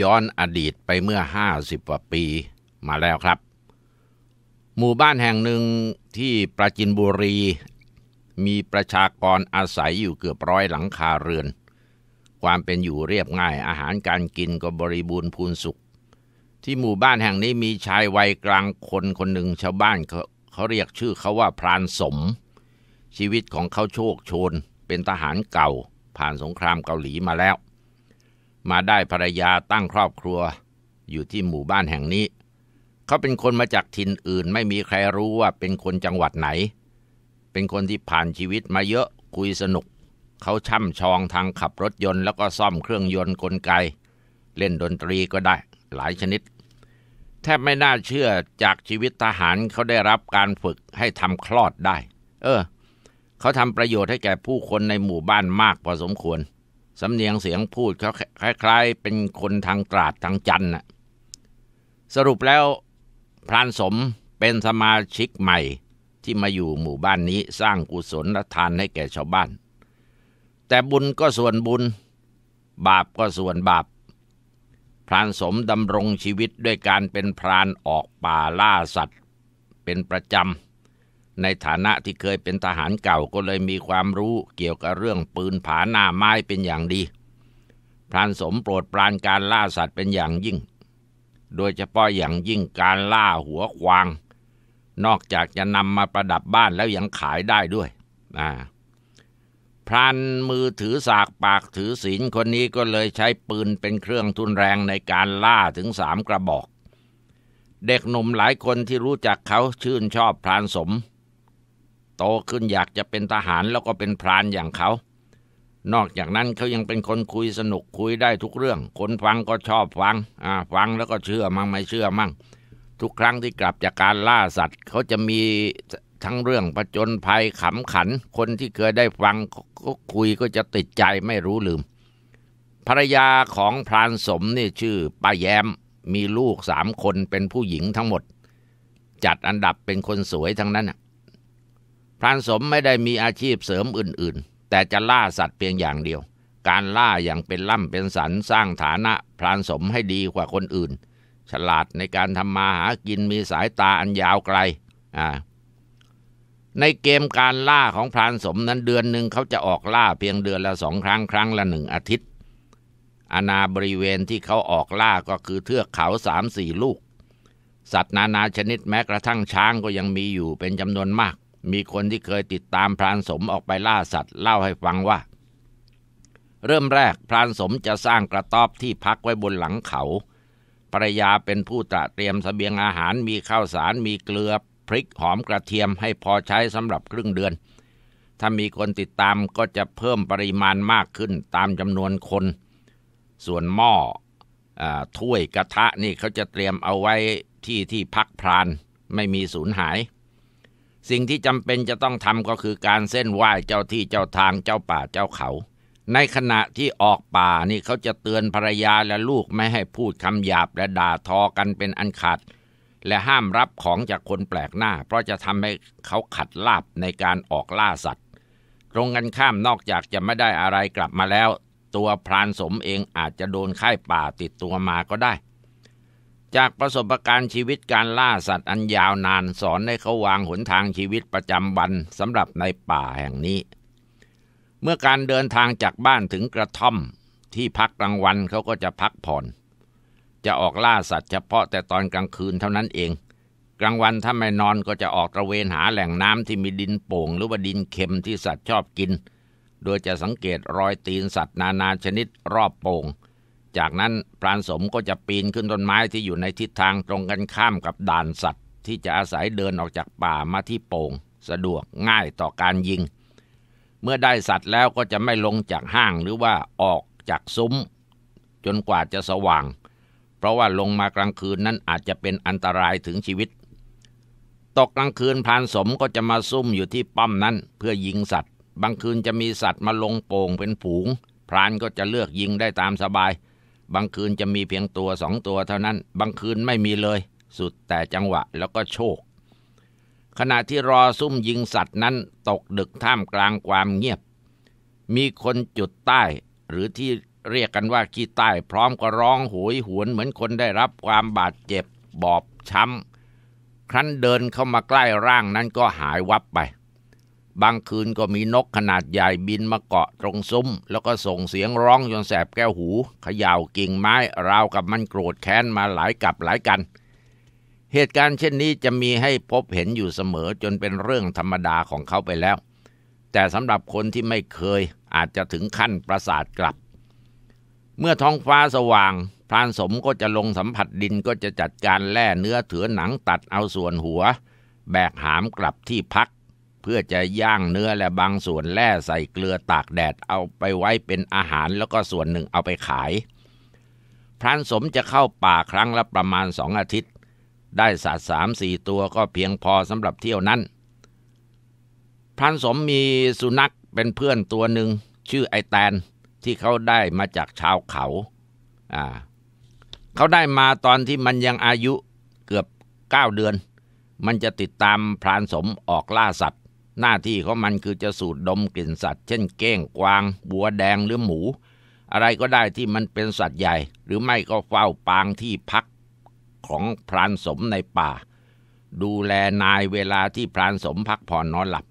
ย้อนอดีตไปเมื่อห้าสิบกว่าปีมาแล้วครับ หมู่บ้านแห่งหนึ่งที่ประจินบุรี มีประชากรอาศัยอยู่เกือบร้อยหลังคาเรือน ความเป็นอยู่เรียบง่ายอาหารการกินก็บริบูรณ์พูนสุข ที่หมู่บ้านแห่งนี้มีชายวัยกลางคนคนหนึ่งชาวบ้านเขาเขาเรียกชื่อเขาว่าพรานสม ชีวิตของเขาโชคโชนเป็นทหารเก่าผ่านสงครามเกาหลีมาแล้วมาได้ภรรยาตั้งครอบครัว อยู่ที่หมู่บ้านแห่งนี้ เขาเป็นคนมาจากถิ่นอื่น ไม่มีใครรู้ว่าเป็นคนจังหวัดไหน เป็นคนที่ผ่านชีวิตมาเยอะ คุยสนุก เขาช่ำชองทางขับรถยนต์แล้วก็ซ่อมเครื่องยนต์กลไก เล่นดนตรีก็ได้หลายชนิด แทบไม่น่าเชื่อจากชีวิตทหารเขาได้รับการฝึกให้ทำคลอดได้ เออ เขาทำประโยชน์ให้แก่ผู้คนในหมู่บ้านมากพอสมควรสำเนียงเสียงพูดเขาคล้าย ๆ เป็นคนทางตราดทางจันน่ะสรุปแล้ว พรานสมเป็นสมาชิกใหม่ที่มาอยู่หมู่บ้านนี้สร้างกุศลและทานให้แก่ชาวบ้าน แต่บุญก็ส่วนบุญ บาปก็ส่วนบาป พรานสมดำรงชีวิตด้วยการเป็นพรานออกป่าล่าสัตว์เป็นประจำในฐานะที่เคยเป็นทหารเก่าก็เลยมีความรู้เกี่ยวกับเรื่องปืนผาหน้าไม้เป็นอย่างดี พรานสมโปรดปรานการล่าสัตว์เป็นอย่างยิ่ง โดยเฉพาะอย่างยิ่งการล่าหัวควาง นอกจากจะนำมาประดับบ้านแล้วยังขายได้ด้วยพรานมือถือสากปากถือศีลคนนี้ก็เลยใช้ปืนเป็นเครื่องทุนแรงในการล่าถึงสามกระบอก เด็กหนุ่มหลายคนที่รู้จักเขาชื่นชอบพรานสมโตขึ้นอยากจะเป็นทหารแล้วก็เป็นพรานอย่างเขานอกจากนั้นเขายังเป็นคนคุยสนุกคุยได้ทุกเรื่อง คนฟังก็ชอบฟังอ่าฟังแล้วก็เชื่อมั่งไม่เชื่อมั่งทุกครั้งที่กลับจากการล่าสัตว์เขาจะมีทั้งเรื่องประจนภัยขำขัน คนที่เคยได้ฟังก็คุยก็จะติดใจไม่รู้ลืมภรรยาของพรานสมนี่ชื่อป้าแย้มมีลูกสามคนเป็นผู้หญิงทั้งหมด จัดอันดับเป็นคนสวยทั้งนั้นอ่ะพรานสมไม่ได้มีอาชีพเสริมอื่นๆ แต่จะล่าสัตว์เพียงอย่างเดียว การล่าอย่างเป็นล่ำเป็นสันสร้างฐานะพรานสมให้ดีกว่าคนอื่น ฉลาดในการทำมาหากินมีสายตาอันยาวไกลอ่าในเกมการล่าของพรานสมนั้นเดือนหนึ่งเขาจะออกล่าเพียงเดือนละสองครั้งครั้งละหนึ่งอาทิตย์อาณาบริเวณที่เขาออกล่าก็คือเทือกเขาสามสี่ลูก สัตว์นานาชนิดแม้กระทั่งช้างก็ยังมีอยู่เป็นจำนวนมากมีคนที่เคยติดตามพรานสมออกไปล่าสัตว์เล่าให้ฟังว่า เริ่มแรกพรานสมจะสร้างกระต๊อบที่พักไว้บนหลังเขาภรรยาเป็นผู้ตระเตรียมสเสบียงอาหารมีข้าวสารมีเกลือพริกหอมกระเทียมให้พอใช้สำหรับครึ่งเดือน ถ้ามีคนติดตามก็จะเพิ่มปริมาณมากขึ้นตามจำนวนคน ส่วนหม้ออถ้วยกระทะนี่เขาจะเตรียมเอาไว้ที่ที่พักพรานไม่มีสูญหายสิ่งที่จำเป็นจะต้องทำก็คือการเส้นไหว้เจ้าที่เจ้าทางเจ้าป่าเจ้าเขา ในขณะที่ออกป่านี่เขาจะเตือนภรรยาและลูกไม่ให้พูดคำหยาบและด่าทอกันเป็นอันขาดและห้ามรับของจากคนแปลกหน้า เพราะจะทำให้เขาขัดลาบในการออกล่าสัตว์ตรงกันข้ามนอกจากจะไม่ได้อะไรกลับมาแล้ว ตัวพรานสมเองอาจจะโดนไข้ป่าติดตัวมาก็ได้จากประสบการณ์ชีวิตการล่าสัตว์อันยาวนานสอนให้เขาวางหนทางชีวิตประจำวันสำหรับในป่าแห่งนี้ เมื่อการเดินทางจากบ้านถึงกระท่อมที่พักกลางวันเขาก็จะพักผ่อน จะออกล่าสัตว์เฉพาะแต่ตอนกลางคืนเท่านั้นเอง กลางวันถ้าไม่นอนก็จะออกตระเวนหาแหล่งน้ำที่มีดินโป่ง หรือว่าดินเค็มที่สัตว์ชอบกิน โดยจะสังเกตรอยตีนสัตว์นานาชนิดรอบโป่งจากนั้นพรานสมก็จะปีนขึ้นต้นไม้ที่อยู่ในทิศทางตรงกันข้ามกับด่านสัตว์ ที่จะอาศัยเดินออกจากป่ามาที่โป่ง สะดวกง่ายต่อการยิง เมื่อได้สัตว์แล้วก็จะไม่ลงจากห้างหรือว่าออกจากซุ้มจนกว่าจะสว่าง เพราะว่าลงมากลางคืนนั้นอาจจะเป็นอันตรายถึงชีวิต ตกกลางคืนพรานสมก็จะมาซุ่มอยู่ที่ป้อมนั้น เพื่อยิงสัตว์ บางคืนจะมีสัตว์มาลงโป่งเป็นฝูง พรานก็จะเลือกยิงได้ตามสบายบางคืนจะมีเพียงตัวสองตัวเท่านั้น บางคืนไม่มีเลย สุดแต่จังหวะแล้วก็โชค ขณะที่รอซุ่มยิงสัตว์นั้นตกดึกท่ามกลางความเงียบ มีคนจุดใต้ หรือที่เรียกกันว่าขี้ใต้พร้อมก็ร้องโหยหวนเหมือนคนได้รับความบาดเจ็บบอบช้ำ ครั้นเดินเข้ามาใกล้ร่างนั้นก็หายวับไปบางคืนก็มีนกขนาดใหญ่บินมาเกาะตรงซุ้ม แล้วก็ส่งเสียงร้องจนแสบแก้วหูเขย่ากิ่งไม้ ราวกับมันโกรธแค้นมาหลายกับหลายกัน เหตุการณ์เช่นนี้จะมีให้พบเห็นอยู่เสมอจนเป็นเรื่องธรรมดาของเขาไปแล้ว แต่สำหรับคนที่ไม่เคยอาจจะถึงขั้นประสาทกลับ เมื่อท้องฟ้าสว่างพรานสมก็จะลงสัมผัสดินก็จะจัดการแล่เนื้อเถือหนังตัดเอาส่วนหัวแบกหามกลับที่พักเพื่อจะย่างเนื้อและบางส่วนแล่ใส่เกลือตากแดดเอาไปไว้เป็นอาหารแล้วก็ส่วนหนึ่งเอาไปขาย พรานสมจะเข้าป่าครั้งละประมาณสองอาทิตย์ ได้สัตว์สามสี่ตัวก็เพียงพอสำหรับเที่ยวนั้น พรานสมมีสุนัขเป็นเพื่อนตัวหนึ่งชื่อไอแตนที่เขาได้มาจากชาวเขาอ่าเขาได้มาตอนที่มันยังอายุเกือบเก้าเดือน มันจะติดตามพรานสมออกล่าสัตว์หน้าที่ของมันคือจะสูดดมกลิ่นสัตว์เช่นเก้งกวางบัวแดงหรือหมู อะไรก็ได้ที่มันเป็นสัตว์ใหญ่ หรือไม่ก็เฝ้าปางที่พักของพรานสมในป่า ดูแลนายเวลาที่พรานสมพักผ่อนนอนหลับ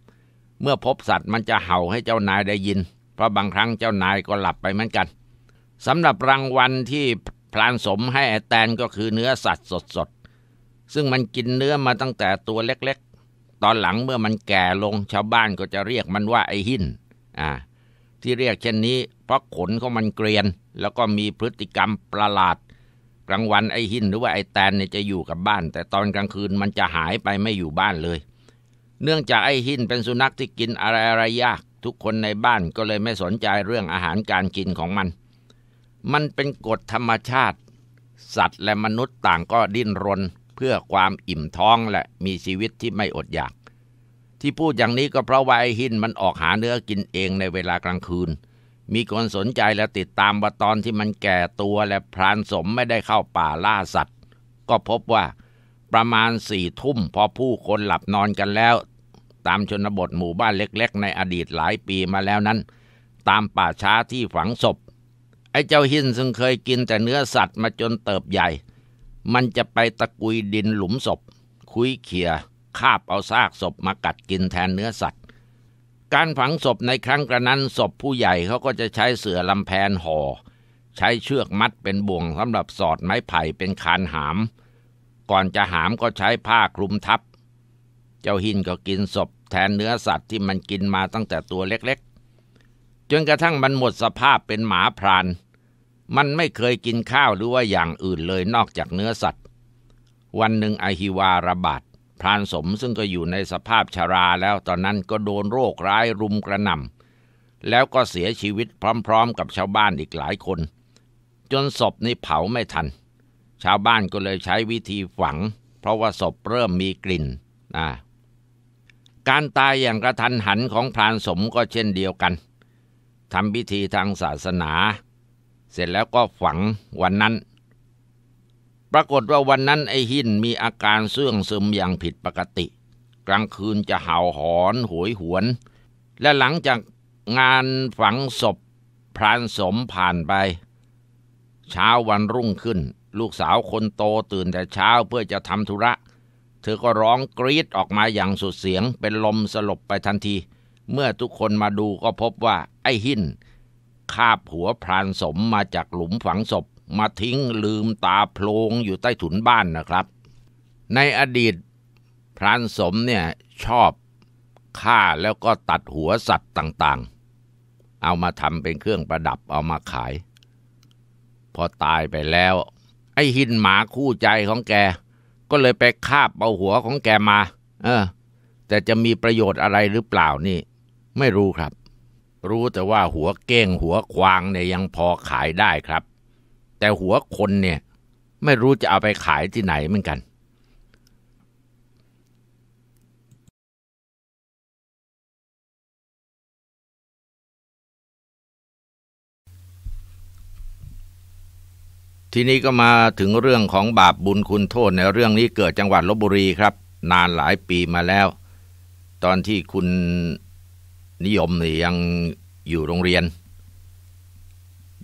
เมื่อพบสัตว์มันจะเห่าให้เจ้านายได้ยิน เพราะบางครั้งเจ้านายก็หลับไปเหมือนกัน สำหรับรางวัลที่พรานสมให้แตนก็คือเนื้อสัตว์สดๆซึ่งมันกินเนื้อมาตั้งแต่ตัวเล็กตอนหลังเมื่อมันแก่ลง ชาวบ้านก็จะเรียกมันว่าไอ้หินอ่าที่เรียกเช่นนี้ เพราะขนของมันเกรียน แล้วก็มีพฤติกรรมประหลาดกลางวันไอ้หินหรือว่าไอ้แตนเนี่ยจะอยู่กับบ้าน แต่ตอนกลางคืนมันจะหายไปไม่อยู่บ้านเลย เนื่องจากไอ้หินเป็นสุนัขที่กินอะไรอะไรยากทุกคนในบ้านก็เลยไม่สนใจเรื่องอาหารการกินของมัน มันเป็นกฎธรรมชาติ สัตว์และมนุษย์ต่างก็ดิ้นรนเพื่อความอิ่มท้องและมีชีวิตที่ไม่อดอยาก ที่พูดอย่างนี้ก็เพราะว่าไอหินมันออกหาเนื้อกินเองในเวลากลางคืน มีคนสนใจและติดตามว่าตอนที่มันแก่ตัวและพรานสมไม่ได้เข้าป่าล่าสัตว์ ก็พบว่าประมาณสี่ทุ่มพอผู้คนหลับนอนกันแล้ว ตามชนบทหมู่บ้านเล็กๆ ในอดีตหลายปีมาแล้วนั้น ตามป่าช้าที่ฝังศพ ไอ้เจ้าหินซึ่งเคยกินแต่เนื้อสัตว์มาจนเติบใหญ่มันจะไปตะกุยดินหลุมศพ คุยเขียคาบเอาซากศพมากัดกินแทนเนื้อสัตว์ การฝังศพในครั้งกระนั้นศพผู้ใหญ่เขาก็จะใช้เสื่อลำแพนหอ่อ ใช้เชือกมัดเป็นบ่วงสำหรับสอดไม้ไผ่เป็นคานหาม ก่อนจะหามก็ใช้ผ้าคลุมทับเจ้าหินก็กินศพแทนเนื้อสัตว์ที่มันกินมาตั้งแต่ตัวเล็กๆจนกระทั่งมันหมดสภาพเป็นหมาพรานมันไม่เคยกินข้าวหรือว่าอย่างอื่นเลยนอกจากเนื้อสัตว์ วันหนึ่งอหิวาระบาด พรานสมซึ่งก็อยู่ในสภาพชาราแล้วตอนนั้นก็โดนโรคร้ายรุมกระหน่ำแล้วก็เสียชีวิตพร้อมๆกับชาวบ้านอีกหลายคน จนศพนี้เผาไม่ทัน ชาวบ้านก็เลยใช้วิธีฝังเพราะว่าศพเริ่มมีกลิ่นนะการตายอย่างกระทันหันของพรานสมก็เช่นเดียวกันทำพิธีทางศาสนาสร็จแล้วก็ฝังวันนั้น ปรากฏว่าวันนั้นไอ้หินมีอาการเสื่องซึมอย่างผิดปกติ กลางคืนจะเห่าหอนหวยหวน และหลังจากงานฝังศพพรานสมผ่านไป เช้าวันรุ่งขึ้น ลูกสาวคนโตตื่นแต่เช้าเพื่อจะทำธุระ เธอก็ร้องกรีดออกมาอย่างสุดเสียงเป็นลมสลบไปทันที เมื่อทุกคนมาดูก็พบว่า ไอ้หินคาบหัวพรานสมมาจากหลุมฝังศพ มาทิ้งลืมตาโพลงอยู่ใต้ถุนบ้านนะครับ ในอดีตพรานสมเนี่ย ชอบฆ่าแล้วก็ตัดหัวสัตว์ต่างๆ เอามาทำเป็นเครื่องประดับเอามาขาย พอตายไปแล้ว ไอ้หินหมาคู่ใจของแกก็เลยไปคาบเอาหัวของแกมาเออแต่จะมีประโยชน์อะไรหรือเปล่านี่ไม่รู้ครับรู้แต่ว่าหัวเก้งหัวควางเนี่ยยังพอขายได้ครับ แต่หัวคนเนี่ยไม่รู้จะเอาไปขายที่ไหนเหมือนกัน ทีนี้ก็มาถึงเรื่องของบาปบุญคุณโทษในเรื่องนี้เกิดจังหวัดลบบุรีครับ นานหลายปีมาแล้วตอนที่คุณนิยมนี่ยังอยู่โรงเรียน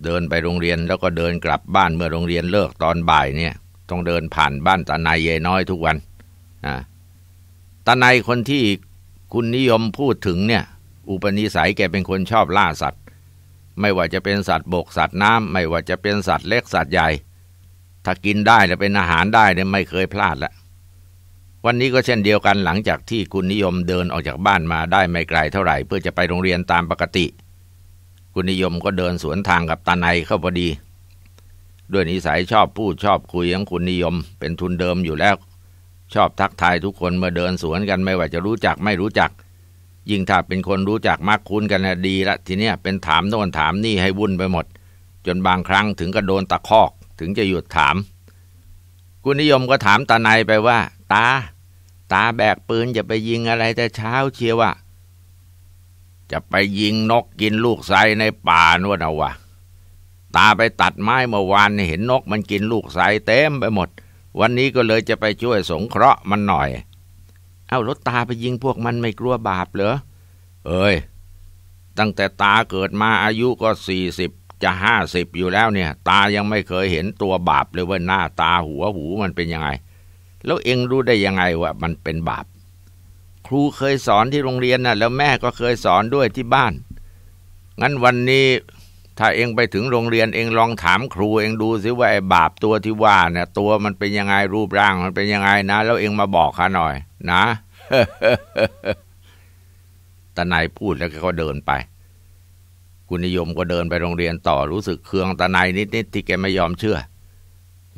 เดินไปโรงเรียนแล้วก็เดินกลับบ้านเมื่อโรงเรียนเลิกตอนบ่ายเนี่ยต้องเดินผ่านบ้านตาไนเยน้อยทุกวันนะตาไนคนที่คุณนิยมพูดถึงเนี่ยอุปนิสัยแกเป็นคนชอบล่าสัตว์ ไม่ว่าจะเป็นสัตว์บกสัตว์น้ำไม่ว่าจะเป็นสัตว์ เล็กสัตว์ใหญ่ ถ้ากินได้และเป็นอาหารได้เนี่ยไม่เคยพลาดละวันนี้ก็เช่นเดียวกันหลังจากที่คุณนิยมเดินออกจากบ้านมาได้ไม่ไกลเท่าไหร่เพื่อจะไปโรงเรียนตามปกติ คุณนิยมก็เดินสวนทางกับตาในเข้าพอดี ด้วยนิสัยชอบพูดชอบคุยของคุณนิยม เป็นทุนเดิมอยู่แล้ว ชอบทักทายทุกคนเมื่อเดินสวนกันไม่ว่าจะรู้จักไม่รู้จัก ยิ่งถ้าเป็นคนรู้จักมากคุ้นกันนะดีละทีเนี้ยเป็นถามโน่นถามนี่ให้วุ่นไปหมด จนบางครั้งถึงก็โดนตะคอกถึงจะหยุดถาม คุณนิยมก็ถามตาในไปว่าตาตาแบกปืนจะไปยิงอะไรแต่เช้าเชียวอะจะไปยิงนกกินลูกไซในป่านวนเอาวะ ตาไปตัดไม้เมื่อวานเห็นนกมันกินลูกไซเต็มไปหมด วันนี้ก็เลยจะไปช่วยสงเคราะห์มันหน่อย เอารถตาไปยิงพวกมันไม่กลัวบาปเหรอเอ้ยตั้งแต่ตาเกิดมาอายุก็สี่สิบจะห้าสิบอยู่แล้วเนี่ย ตายังไม่เคยเห็นตัวบาปเลยว่าหน้า ตาหัวหูมันเป็นยังไงแล้วเองรู้ได้ยังไงว่ามันเป็นบาป ครูเคยสอนที่โรงเรียนนะ่ะ แล้วแม่ก็เคยสอนด้วยที่บ้าน งั้นวันนี้ ถ้าเองไปถึงโรงเรียน เองลองถามครูเองดูสิว่าไอ้บาปตัวที่ว่าเนี่ยตัวมันเป็นยังไงรูปร่าง มันเป็นยังไงนะแล้วเองมาบอกข้าหน่อย นะตาไนพูดแล้วก็เดินไปคุณนิยมก็เดินไปโรงเรียนต่อรู้สึกเคืองตาไนนิดๆที่แกไม่ยอมเชื่อ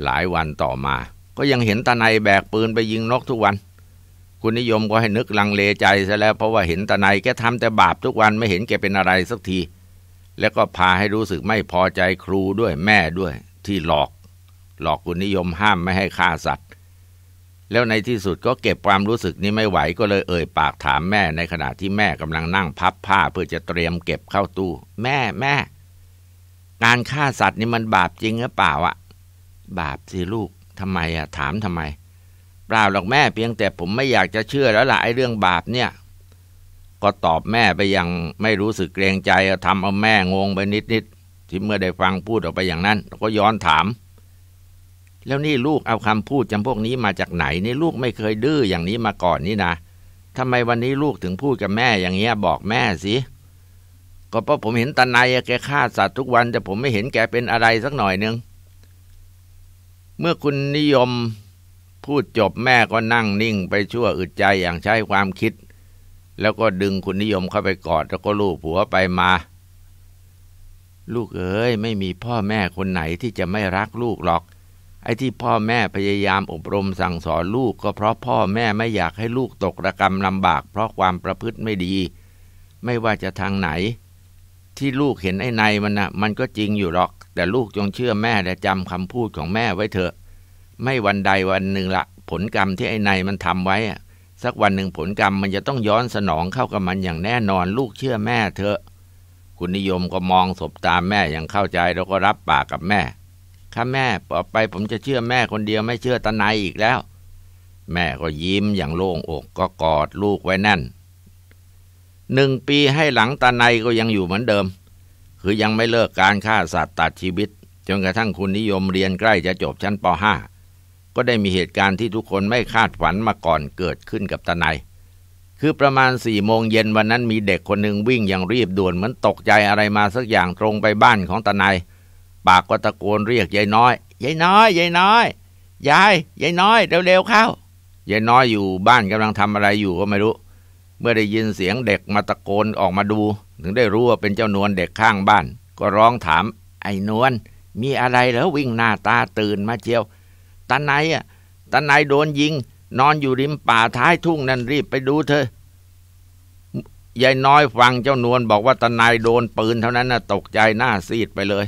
หลายวันต่อมาก็ยังเห็นตาไนแบกปืนไปยิงนกทุกวัน คุณนิยมก็ให้นึกลังเลใจซะแล้ว เพราะว่าเห็นตาไนแกทำแต่บาปทุกวันไม่เห็นแกเป็นอะไรสักที แล้วก็พาให้รู้สึกไม่พอใจครูด้วยแม่ด้วย ที่หลอก หลอกคุณนิยมห้ามไม่ให้ฆ่าสัตว์ แล้วในที่สุดก็เก็บความรู้สึกนี้ไม่ไหว ก็เลยเอ่ยปากถามแม่ในขณะที่แม่กำลังนั่งพับผ้าเพื่อจะเตรียมเก็บเข้าตู้แม่แม่การฆ่าสัตว์นี่มันบาปจริงหรือเปล่าอะบาปสิลูกทำไมอ่ะถามทำไมเปล่าหรอกแม่เพียงแต่ผมไม่อยากจะเชื่อแล้วล่ะ ไอ้เรื่องบาปเนี่ย ก็ตอบแม่ไปอย่างไม่รู้สึกเกรงใจทำเอาแม่งงไปนิดนิดที่เมื่อได้ฟังพูดออกไปอย่างนั้นก็ย้อนถาม แล้วนี่ลูกเอาคำพูดจำพวกนี้มาจากไหน นี่ลูกไม่เคยดื้ออย่างนี้มาก่อนนี่นะทำไมวันนี้ลูกถึงพูดกับแม่อย่างเงี้ยบอกแม่สิก็เพราะผมเห็นตาไนแกฆ่าสัตว์ทุกวันแต่ผมไม่เห็นแกเป็นอะไรสักหน่อยนึงเมื่อคุณนิยม พูดจบแม่ก็นั่งนิ่งไปชั่วอึดใจอย่างใช้ความคิด แล้วก็ดึงคุณนิยมเข้าไปกอด แล้วก็ลูบหัวไปมา ลูกเอ๋ยไม่มีพ่อแม่คนไหนที่จะไม่รักลูกหรอก ไอ้ที่พ่อแม่พยายามอบรมสั่งสอนลูกก็เพราะพ่อแม่ไม่อยากให้ลูกตกระกรรมลำบากเพราะความประพฤติไม่ดี ไม่ว่าจะทางไหน ที่ลูกเห็นไอ้ในมันนะ่ะ มันก็จริงอยู่หรอกแต่ลูกจงเชื่อแม่และจำคำพูดของแม่ไว้เถอะ ไม่วันใดวันหนึ่งละ ผลกรรมที่ไอ้นายมันทำไว้ สักวันหนึ่งผลกรรมมันจะต้องย้อนสนองเข้ากับมันอย่างแน่นอนลูกเชื่อแม่เถอะ คุณนิยมก็มองศบตาแม่อย่างเข้าใจแล้วก็รับปากกับแม่ข้าแม่ต่อไปผมจะเชื่อแม่คนเดียวไม่เชื่อตาไนอีกแล้ว แม่ก็ยิ้มอย่างโล่งอกก็กอดลูกไว้แน่นหนึ่งปีให้หลังตาไนก็ยังอยู่เหมือนเดิมคือยังไม่เลิกการฆ่าสัตว์ตัดชีวิต จนกระทั่งคุณนิยมเรียนใกล้จะจบชั้นป .5 ก็ได้มีเหตุการณ์ที่ทุกคนไม่คาดฝันมาก่อนเกิดขึ้นกับตาไนคือประมาณสี่โมงเย็นวันนั้นมีเด็กคนหนึ่งวิ่งอย่างรีบด่วนเหมือนตกใจอะไรมาสักอย่างตรงไปบ้านของตาไนปากก็ตะโกนเรียกยายน้อยยายน้อยยายน้อยยายยายน้อยเร็ว ๆเข้ายายน้อยอยู่บ้านกำลังทำอะไรอยู่ก็ไม่รู้เมื่อได้ยินเสียงเด็กมาตะโกนออกมาดูถึงได้รู้ว่าเป็นเจ้านวลเด็กข้างบ้าน ก็ร้องถาม ไอ้นวลมีอะไรแล้ววิ่งหน้าตาตื่นมาเจียวตาไนอ่ะตาไนโดนยิง นอนอยู่ริมป่าท้ายทุ่งนั่นรีบไปดูเธอยายน้อยฟังเจ้านวลบอกว่าตานโดนปืนเท่านั้นนะตกใจหน้าซีดไปเลย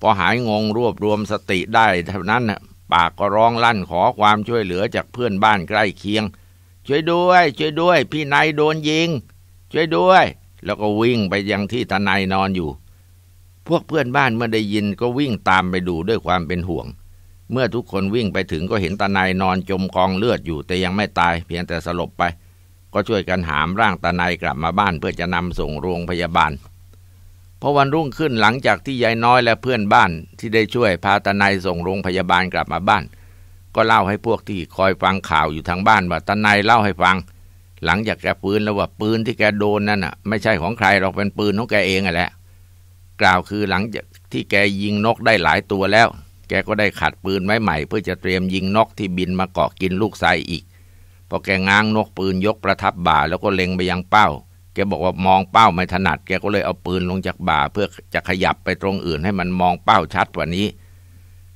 พอหายงงรวบรวมสติได้ เท่านั้นนะปากก็ร้องลั่นขอความช่วยเหลือจากเพื่อนบ้านใกล้เคียงช่วยด้วย ช่วยด้วย พี่นายโดนยิง ช่วยด้วย แล้วก็วิ่งไปยังที่ทนายนอนอยู่ พวกเพื่อนบ้านเมื่อได้ยินก็วิ่งตามไปดูด้วยความเป็นห่วง เมื่อทุกคนวิ่งไปถึงก็เห็นตานายนอนจมกองเลือดอยู่แต่ยังไม่ตาย เพียงแต่สลบไป ก็ช่วยกันหามร่างตานายกลับมาบ้านเพื่อจะนำส่งโรงพยาบาลพอวันรุ่งขึ้นหลังจากที่ยายน้อยและเพื่อนบ้าน ที่ได้ช่วยพาตานายส่งโรงพยาบาลกลับมาบ้านก็เล่าให้พวกที่คอยฟังข่าวอยู่ทางบ้านว่าตายนเล่าให้ฟังหลังจากแกปืนแล้วว่าปืนที่แกโดนนั่นน่ะไม่ใช่ของใครหรอกเป็นปืนของแกเองอ่ะแหละกล่าวคือหลังจากที่แกยิงนกได้หลายตัวแล้ว แกก็ได้ขัดปืนไม้ใหม่เพื่อจะเตรียมยิงนกที่บินมาเกาะกินลูกไซอีกพอแกง้างนกปืนยกประทับบ่าแล้วก็เล็งไปยังเป้า แกบอกว่ามองเป้าไม่ถนัด แกก็เลยเอาปืนลงจากบ่า เพื่อจะขยับไปตรงอื่นให้มันมองเป้าชัดกว่านี้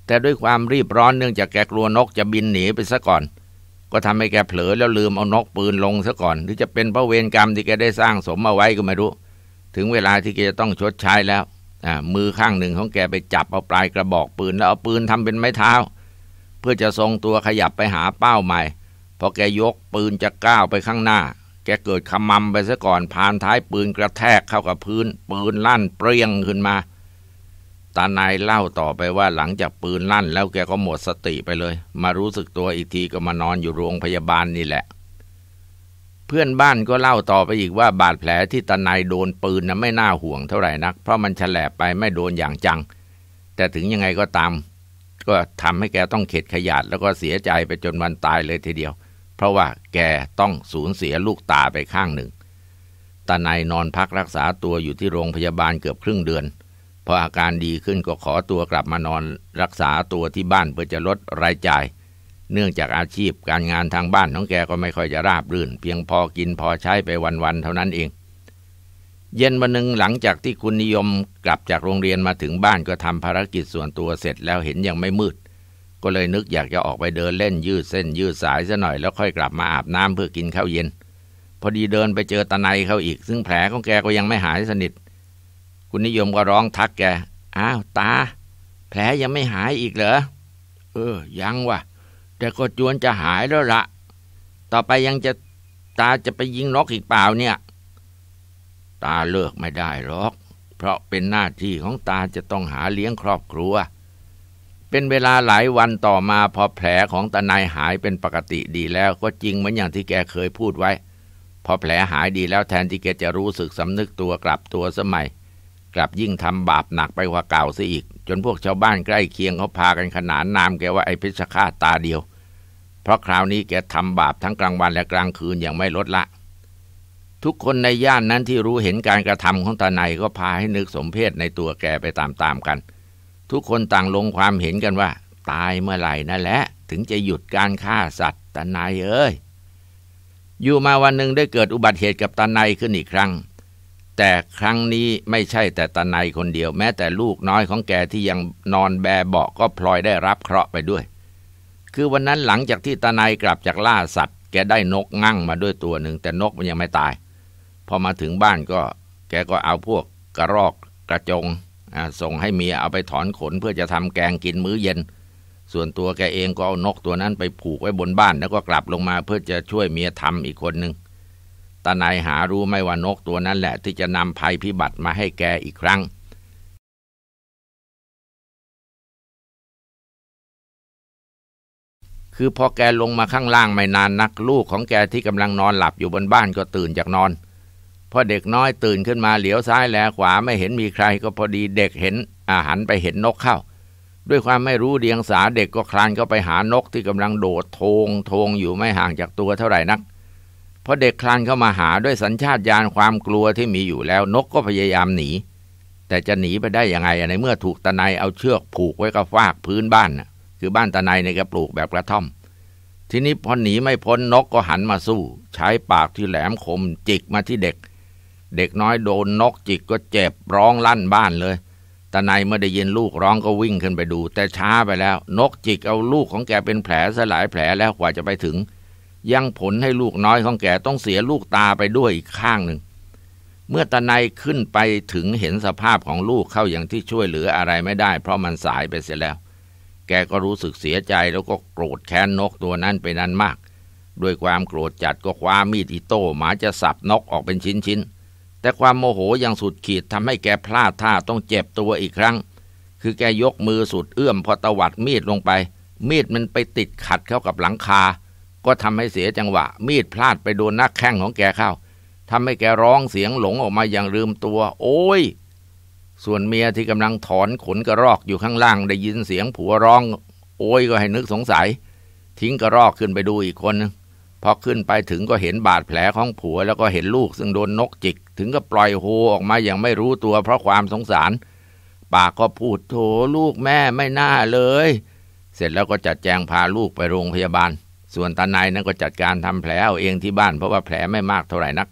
แต่ด้วยความรีบร้อนเนื่องจากแกกลัวนกจะบินหนีไปซะก่อน ก็ทำให้แกเผลอแล้วลืมเอานกปืนลงซะก่อน หรือจะเป็นเพราะเวรกรรมที่แกได้สร้างสมมาไว้ก็ไม่รู้ ถึงเวลาที่แกจะต้องชดใช้แล้ว มือข้างหนึ่งของแกไปจับเอาปลายกระบอกปืนแล้วเอาปืนทำเป็นไม้เท้าเพื่อจะทรงตัวขยับไปหาเป้าใหม่พอแกยกปืนจะก้าวไปข้างหน้า แกเกิดขมำไปซะก่อนพานท้ายปืนกระแทกเข้ากับพื้น ปืนลั่นเปรี้ยงขึ้นมาตานายเล่าต่อไปว่าหลังจากปืนลั่น แล้วแกก็หมดสติไปเลย มารู้สึกตัวอีกทีก็มานอนอยู่โรงพยาบาลนี่แหละ เพื่อนบ้านก็เล่าต่อไปอีกว่าบาดแผลที่ตานายโดนปืนนะไม่น่าห่วงเท่าไหร่นัก เพราะมันฉลบไปไม่โดนอย่างจัง แต่ถึงยังไงก็ตาม ก็ทำให้แกต้องเข็ดขยาดแล้วก็เสียใจไปจนวันตายเลยทีเดียว เพราะว่าแกต้องสูญเสียลูกตาไปข้างหนึ่งตานายนอนพักรักษาตัวอยู่ที่โรงพยาบาลเกือบครึ่งเดือนพออาการดีขึ้นก็ขอตัวกลับมานอนรักษาตัวที่บ้านเพื่อจะลดรายจ่าย เนื่องจากอาชีพการงานทางบ้านของแกก็ไม่ค่อยจะราบรื่น เพียงพอกินพอใช้ไปวัน ๆ เท่านั้นเอง เย็นวันหนึ่งหลังจากที่คุณนิยมกลับจากโรงเรียนมาถึงบ้านก็ทำภารกิจส่วนตัวเสร็จแล้วเห็นยังไม่มืด ก็เลยนึกอยากจะออกไปเดินเล่นยืดเส้นยืดสายซะหน่อยแล้วค่อยกลับมาอาบน้ำเพื่อกินข้าวเย็น พอดีเดินไปเจอตะไนเข้าอีกซึ่งแผลของแกก็ยังไม่หายสนิทคุณนิยมก็ร้องทักแก อ้าว ตา แผลยังไม่หายอีกเหรอ เออ ยังวะแต่ก็จวนจะหายแล้วละ ต่อไปยังจะตาจะไปยิงนกอีกเปล่า เนี่ย ตาเลิกไม่ได้หรอก เพราะเป็นหน้าที่ของตาจะต้องหาเลี้ยงครอบครัว เป็นเวลาหลายวันต่อมาพอแผลของตาในหายเป็นปกติดีแล้วก็จริงเหมือนอย่างที่แกเคยพูดไว้ พอแผลหายดีแล้วแทนที่แกจะรู้สึกสำนึกตัวกลับตัวสมัยกลับยิ่งทำบาปหนักไปกว่าเก่าซะอีก จนพวกชาวบ้านใกล้เคียงเขาพากันขนานนามแกว่าไอ้เพชฌฆาตตาเดียว เพราะคราวนี้แกทำบาปทั้งกลางวันและกลางคืนอย่างไม่ลดละ ทุกคนในย่านนั้นที่รู้เห็นการกระทำของตาในก็พาให้นึกสมเพศในตัวแกไปตามๆกัน ทุกคนต่างลงความเห็นกันว่า ตายเมื่อไหร่นั่นแหละถึงจะหยุดการฆ่าสัตว์ตาในเอ้ยอยู่มาวันหนึ่งได้เกิดอุบัติเหตุกับตาในขึ้นอีกครั้งแต่ครั้งนี้ไม่ใช่แต่ตาในคนเดียวแม้แต่ลูกน้อยของแกที่ยังนอนแบเบาก็พลอยได้รับเคราะห์ไปด้วย คือวันนั้นหลังจากที่ตาในกลับจากล่าสัตว์ แกได้นกงั่งมาด้วยตัวหนึ่งแต่นกมันยังไม่ตาย พอมาถึงบ้านก็แกก็เอาพวกกระรอกกระจง ส่งให้เมียเอาไปถอนขนเพื่อจะทำแกงกินมื้อเย็น ส่วนตัวแกเองก็เอานกตัวนั้นไปผูกไว้บนบ้านแล้วก็กลับลงมา เพื่อจะช่วยเมียทำอีกคนหนึ่งตาไนหารู้ไม่ว่านกตัวนั้นแหละที่จะนำภัยพิบัติมาให้แกอีกครั้ง คือพอแกลงมาข้างล่างไม่นานนักลูกของแกที่กำลังนอนหลับอยู่บนบ้านก็ตื่นจากนอน พอเด็กน้อยตื่นขึ้นมาเหลียวซ้ายแลขวาไม่เห็นมีใครก็พอดีเด็กเห็นอาหารไปเห็นนกเข้า ด้วยความไม่รู้เดียงสาเด็กก็คลานเข้าไปหานกที่กำลังโดดโทงโทงอยู่ไม่ห่างจากตัวเท่าไหร่นักพอเด็กคลานเข้ามาหาด้วยสัญชาตญาณความกลัวที่มีอยู่แล้ว นกก็พยายามหนี แต่จะหนีไปได้ยังไงในเมื่อถูกตะไนเอาเชือกผูกไว้กับฟากพื้นบ้านคือบ้านตะไนในกระปลูกแบบกระท่อม ทีนี้พอหนีไม่พ้นนกก็หันมาสู้ ใช้ปากที่แหลมคมจิกมาที่เด็ก เด็กน้อยโดนนกจิกก็เจ็บร้องลั่นบ้านเลยตาไนเมื่อได้ยินลูกร้องก็วิ่งขึ้นไปดู แต่ช้าไปแล้ว นกจิกเอาลูกของแกเป็นแผลสลายแผลแล้วกว่าจะไปถึงยังผลให้ลูกน้อยของแกต้องเสียลูกตาไปด้วยอีกข้างหนึ่ง เมื่อตาในขึ้นไปถึงเห็นสภาพของลูกเข้าอย่างที่ช่วยเหลืออะไรไม่ได้เพราะมันสายไปเสียแล้ว แกก็รู้สึกเสียใจแล้วก็โกรธแค้นนกตัวนั้นไปนั้นมาก ด้วยความโกรธจัดก็คว้ามีดอิโต้หมาจะสับนกออกเป็นชิ้นๆแต่ความโมโหอย่างสุดขีดทำให้แกพลาดท่าต้องเจ็บตัวอีกครั้ง คือแกยกมือสุดเอื้อมพอตวัดมีดลงไป มีดมันไปติดขัดเข้ากับหลังคาก็ทำให้เสียจังหวะ มีดพลาดไปโดนหน้าแข้งของแก เข้า ทำให้แกร้องเสียงหลงออกมาอย่างลืมตัว โอ้ย ส่วนเมียที่กำลังถอนขนกระรอกอยู่ข้างล่าง ได้ยินเสียงผัวร้อง โอ้ยก็ให้นึกสงสัย ทิ้งกระรอกขึ้นไปดูอีกคนพอขึ้นไปถึงก็เห็นบาดแผลของผัวแล้วก็เห็นลูกซึ่งโดนนกจิก ถึงก็ปล่อยโฮออกมาอย่างไม่รู้ตัวเพราะความสงสารปากก็พูดโถลูกแม่ไม่น่าเลย เสร็จแล้วก็จัดแจงพาลูกไปโรงพยาบาลส่วนตาไนนั้นก็จัดการทำแผลเอาเองที่บ้านเพราะว่าแผลไม่มากเท่าไหร่นัก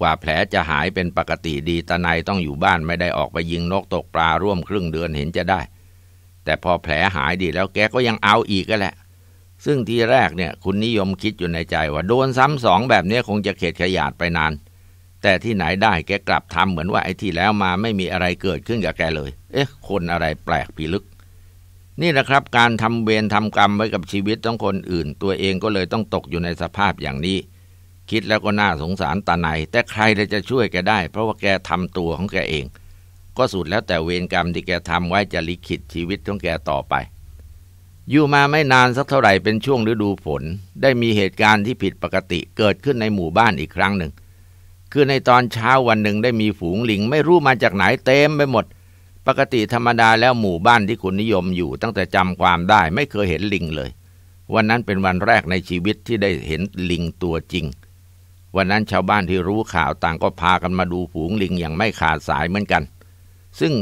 กว่าแผลจะหายเป็นปกติดีตาไนต้องอยู่บ้านไม่ได้ออกไปยิงนกตกปลาร่วมครึ่งเดือนเห็นจะได้ แต่พอแผลหายดีแล้วแกก็ยังเอาอีกก็แหละ ซึ่งทีแรกเนี่ย คุณนิยมคิดอยู่ในใจว่าโดนซ้ำสองแบบนี้คงจะเข็ดขยาดไปนาน แต่ที่ไหนได้แกกลับทำเหมือนว่าไอ้ที่แล้วมาไม่มีอะไรเกิดขึ้นกับแกเลย เอ๊ะ คนอะไรแปลกพิลึกนี่แหละครับการทำเวรทำกรรมไว้กับชีวิตต้องคนอื่น ตัวเองก็เลยต้องตกอยู่ในสภาพอย่างนี้ คิดแล้วก็น่าสงสารตาไหนแต่ใครจะช่วยแกได้ เพราะว่าแกทำตัวของแกเอง ก็สุดแล้วแต่เวรกรรมที่แกทำไว้จะลิขิตชีวิตของแกต่อไป อยู่มาไม่นานสักเท่าไหร่เป็นช่วงฤดูฝน ได้มีเหตุการณ์ที่ผิดปกติเกิดขึ้นในหมู่บ้านอีกครั้งหนึ่งคือในตอนเช้าวันหนึ่งได้มีฝูงลิง ไม่รู้มาจากไหนเต็มไปหมดปกติธรรมดาแล้วหมู่บ้านที่คุณนิยมอยู่ตั้งแต่จำความได้ไม่เคยเห็นลิงเลย วันนั้นเป็นวันแรกในชีวิตที่ได้เห็นลิงตัวจริง วันนั้นชาวบ้านที่รู้ข่าวต่างก็พากันมาดูฝูงลิงอย่างไม่ขาดสายเหมือนกัน ซึ่ง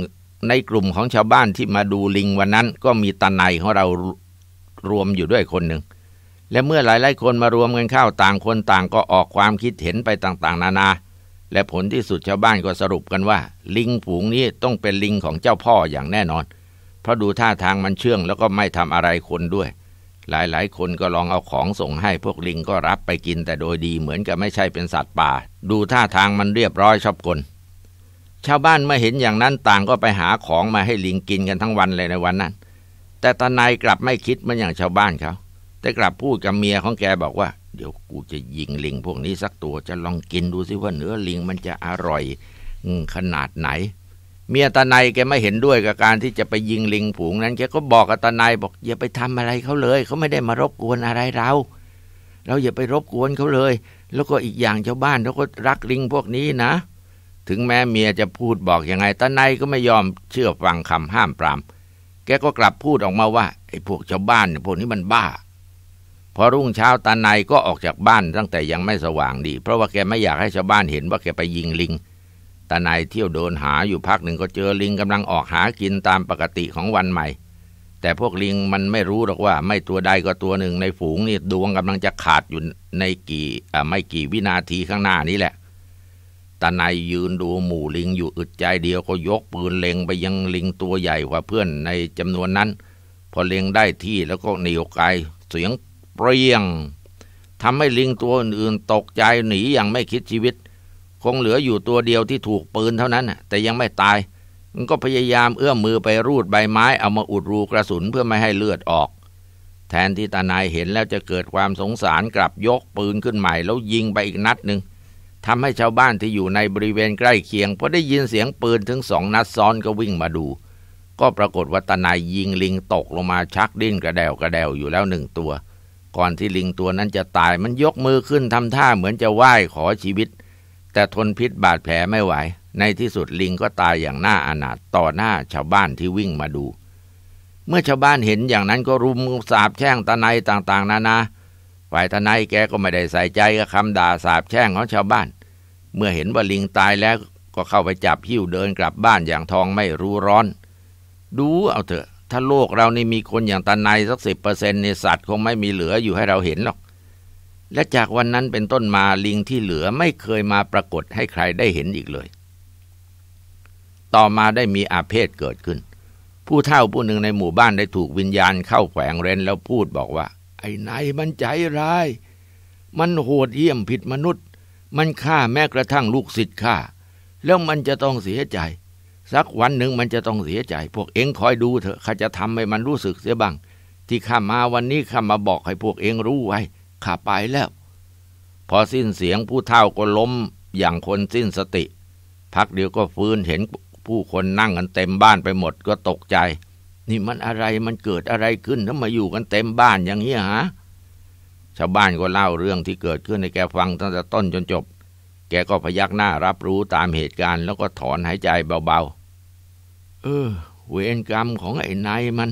ในกลุ่มของชาวบ้านที่มาดูลิงวันนั้นก็มีตาไนของเรารวมอยู่ด้วยคนหนึ่ง และเมื่อหลายๆคนมารวมกันเข้าต่างคนต่างก็ออกความคิดเห็นไปต่าง ๆ นานานาและผลที่สุดชาวบ้านก็สรุปกันว่า ลิงผูงนี้ต้องเป็นลิงของเจ้าพ่ออย่างแน่นอน เพราะดูท่าทางมันเชื่อง แล้วก็ไม่ทำอะไรคนด้วย หลายๆ คนก็ลองเอาของส่งให้พวกลิงก็รับไปกินแต่โดยดีเหมือนกับไม่ใช่เป็นสัตว์ป่า ดูท่าทางมันเรียบร้อยชอบกลชาวบ้านเมื่อเห็นอย่างนั้นต่างก็ไปหาของมาให้ลิงกินกันทั้งวันเลยในวันนั้น แต่ตาไนกลับไม่คิดเหมือนอย่างชาวบ้านเขา แต่กลับพูดกับเมียของแกบอกว่าเดี๋ยวกูจะยิงลิงพวกนี้สักตัวจะลองกินดูซิว่าเนื้อลิงมันจะอร่อยขนาดไหนเมียตาไนแกไม่เห็นด้วยกับการที่จะไปยิงลิงผงนั้นแกก็บอกกับตาไนบอกอย่าไปทำอะไรเขาเลยเขาไม่ได้มารบกวนอะไรเรา เราอย่าไปรบกวนเขาเลย แล้วก็อีกอย่างชาวบ้านเขาก็รักลิงพวกนี้นะ ถึงแม้เมียจะพูดบอกอยังไงตาไนก็ไม่ยอมเชื่อฟังคำห้ามปราม แกก็กลับพูดออกมาว่าไอ้พวกชาวบ้านพวกนี้มันบ้าพอรุ่งเช้าตาในก็ออกจากบ้านตั้งแต่ยังไม่สว่างดี เพราะว่าแกไม่อยากให้ชาวบ้านเห็นว่าแกไปยิงลิงตาในเที่ยวเดินหาอยู่พักหนึ่งก็เจอลิงกำลังออกหากินตามปกติของวันใหม่ แต่พวกลิงมันไม่รู้หรอกว่าไม่ตัวใดก็ตัวหนึ่งในฝูงนี่ดวงกำลังจะขาดอยู่ในกี่ไม่กี่วินาทีข้างหน้านี้แหละตาในยืนดูหมู่ลิง อยู่อึดใจ เดียวก็ยกปืนเล็งไปยังลิงตัวใหญ่กว่าเพื่อนในจำนวนนั้น พอเล็งได้ที่แล้วก็เหนียวไกลเสียงเปรียงทำให้ลิงตัวอื่น ๆ ตกใจหนีอย่างไม่คิดชีวิต คงเหลืออยู่ตัวเดียวที่ถูกปืนเท่านั้น แต่ยังไม่ตาย มันก็พยายามเอื้อมมือไปรูดใบไม้เอามาอุดรูกระสุนเพื่อไม่ให้เลือดออก แทนที่ตานายเห็นแล้วจะเกิดความสงสารกลับยกปืนขึ้นใหม่แล้วยิงไปอีกนัดหนึ่งทำให้ชาวบ้านที่อยู่ในบริเวณใกล้เคียงพอได้ยินเสียงปืนถึงสองนัดซ้อนก็วิ่งมาดู ก็ปรากฏว่าตานายยิงลิงตกลงมาชักดิ้นกระเดวกระเดวอยู่แล้วหนึ่งตัวก่อนที่ลิงตัวนั้นจะตายมันยกมือขึ้นทำท่าเหมือนจะไหว้ขอชีวิต แต่ทนพิษบาดแผลไม่ไหว ในที่สุดลิงก็ตายอย่างน่าอนาถต่อหน้าชาวบ้านที่วิ่งมาดู เมื่อชาวบ้านเห็นอย่างนั้นก็รุมสาบแช่งตาไนต่าง ๆ นานาฝ่ายตนายแกก็ไม่ได้ใส่ใจกับคำด่าสาบแช่งของชาวบ้าน เมื่อเห็นว่าลิงตายแล้วก็เข้าไปจับหิ้วเดินกลับบ้านอย่างทองไม่รู้ร้อน ดูเอาเถอะถ้าโลกเรานี่มีคนอย่างตาในสักสิบเปอร์เซ็นต์ในสัตว์คงไม่มีเหลืออยู่ให้เราเห็นหรอก และจากวันนั้นเป็นต้นมาลิงที่เหลือไม่เคยมาปรากฏให้ใครได้เห็นอีกเลย ต่อมาได้มีอาเพศเกิดขึ้น ผู้เฒ่าผู้หนึ่งในหมู่บ้านได้ถูกวิญญาณเข้าแฝงเรนแล้วพูดบอกว่า ไอ้นายมันใจร้าย มันโหดเหี้ยมผิดมนุษย์ มันฆ่าแม้กระทั่งลูกศิษย์ฆ่าแล้วมันจะต้องเสียใจสักวันหนึ่งมันจะต้องเสียใจ พวกเองคอยดูเถอะข้าจะทำให้มันรู้สึกเสียบ้าง ที่ข้ามาวันนี้ข้ามาบอกให้พวกเองรู้ไว้ข้าไปแล้ว พอสิ้นเสียงผู้เฒ่าก็ล้มอย่างคนสิ้นสติ พักเดียวก็ฟื้นเห็นผู้คนนั่งกันเต็มบ้านไปหมดก็ตกใจ นี่มันอะไรมันเกิดอะไรขึ้นทำไมอยู่กันเต็มบ้านอย่างนี้ฮะ ชาวบ้านก็เล่าเรื่องที่เกิดขึ้นให้แกฟังตั้งแต่ต้นจนจบ แกก็พยักหน้ารับรู้ตามเหตุการณ์แล้วก็ถอนหายใจเบาเออเวรกรรมของไอ้นายมัน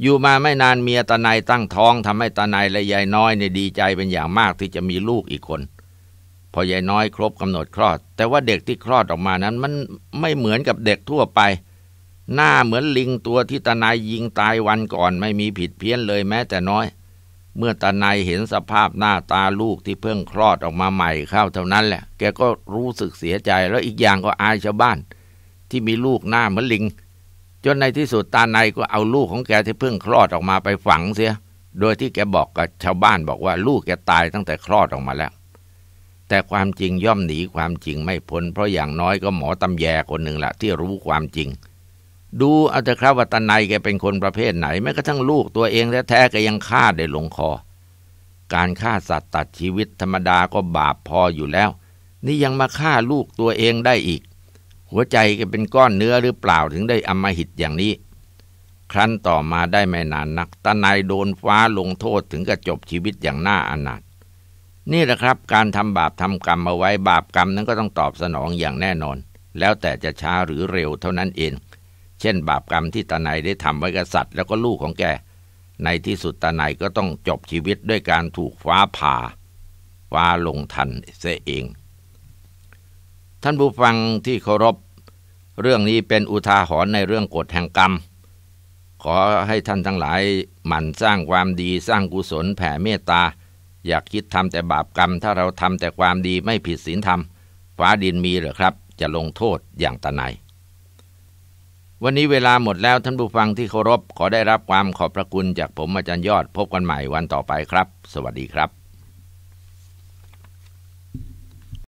อยู่มาไม่นานเมียตานายตั้งท้องทำให้ตานายและยายน้อยเนี่ยดีใจเป็นอย่างมากที่จะมีลูกอีกคน พอยายน้อยครบกำหนดคลอด แต่ว่าเด็กที่คลอดออกมานั้น มันไม่เหมือนกับเด็กทั่วไป หน้าเหมือนลิงตัวที่ตานายยิงตายวันก่อนไม่มีผิดเพี้ยนเลยแม้แต่น้อย เมื่อตานายเห็นสภาพหน้าตาลูกที่เพิ่งคลอดออกมาใหม่เข้าเท่านั้นแหละแกก็รู้สึกเสียใจแล้วอีกอย่างก็อายชาวบ้านที่มีลูกหน้าเหมือนลิงจนในที่สุดตาในก็เอาลูกของแกที่เพิ่งคลอดออกมาไปฝังเสีย โดยที่แกบอกกับชาวบ้านบอกว่าลูกแกตายตั้งแต่คลอดออกมาแล้ว แต่ความจริงย่อมหนีความจริงไม่พ้นเพราะอย่างน้อยก็หมอตำแยคนหนึ่งละที่รู้ความจริง ดูเอาถอ่ครับว่าตาในแกเป็นคนประเภทไหนแม้กระทั่งลูกตัวเองแท้ๆแกยังฆ่าได้ลงคอ การฆ่าสัตว์ตัดชีวิตธรรมดาก็บาปพออยู่แล้ว นี่ยังมาฆ่าลูกตัวเองได้อีกหัวใจกเป็นก้อนเนื้อหรือเปล่าถึงได้อำมหิตอย่างนี้ ครั้นต่อมาได้ไม่นานนักตานายโดนฟ้าลงโทษถึงกับจบชีวิตอย่างน่าอนาถนี่แหละครับการทำบาปทำกรรมเอาไว้ บาปกรรมนั้นก็ต้องตอบสนองอย่างแน่นอน แล้วแต่จะช้าหรือเร็วเท่านั้นเอง เช่น บาปกรรมที่ตานายได้ทำไว้กับสัตว์แล้วก็ลูกของแกในที่สุดตานายก็ต้องจบชีวิตด้วยการถูกฟ้าผ่า ฟ้าลงทันเสียเองท่านผู้ฟังที่เคารพ เรื่องนี้เป็นอุทาหรณ์ในเรื่องกฎแห่งกรรม ขอให้ท่านทั้งหลายหมั่นสร้างความดีสร้างกุศลแผ่เมตตา อยากคิดทำแต่บาปกรรมถ้าเราทำแต่ความดีไม่ผิดศีลธรรมฟ้าดินมีหรือครับ จะลงโทษอย่างตาไนวันนี้เวลาหมดแล้วท่านผู้ฟังที่เคารพขอได้รับความขอบพระคุณจากผมอาจารย์ยอดพบกันใหม่วันต่อไปครับ สวัสดีครับ